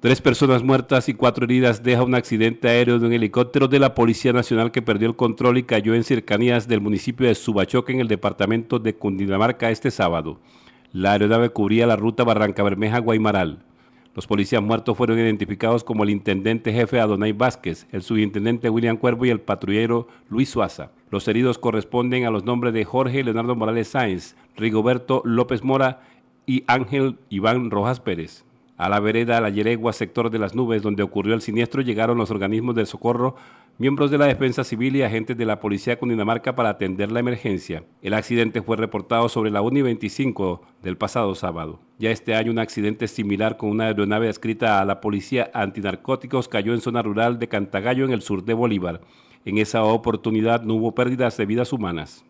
Tres personas muertas y cuatro heridas deja un accidente aéreo de un helicóptero de la Policía Nacional que perdió el control y cayó en cercanías del municipio de Subachoque en el departamento de Cundinamarca este sábado. La aeronave cubría la ruta Barranca Bermeja-Guaymaral. Los policías muertos fueron identificados como el intendente jefe Adonai Vázquez, el subintendente William Cuervo y el patrullero Luis Suaza. Los heridos corresponden a los nombres de Jorge Leonardo Morales Sáenz, Rigoberto López Mora y Ángel Iván Rojas Pérez. A la vereda La Yeregua, sector de las nubes, donde ocurrió el siniestro, llegaron los organismos del socorro, miembros de la defensa civil y agentes de la policía Cundinamarca para atender la emergencia. El accidente fue reportado sobre la Uni 25 del pasado sábado. Ya este año un accidente similar con una aeronave adscrita a la policía antinarcóticos cayó en zona rural de Cantagallo en el sur de Bolívar. En esa oportunidad no hubo pérdidas de vidas humanas.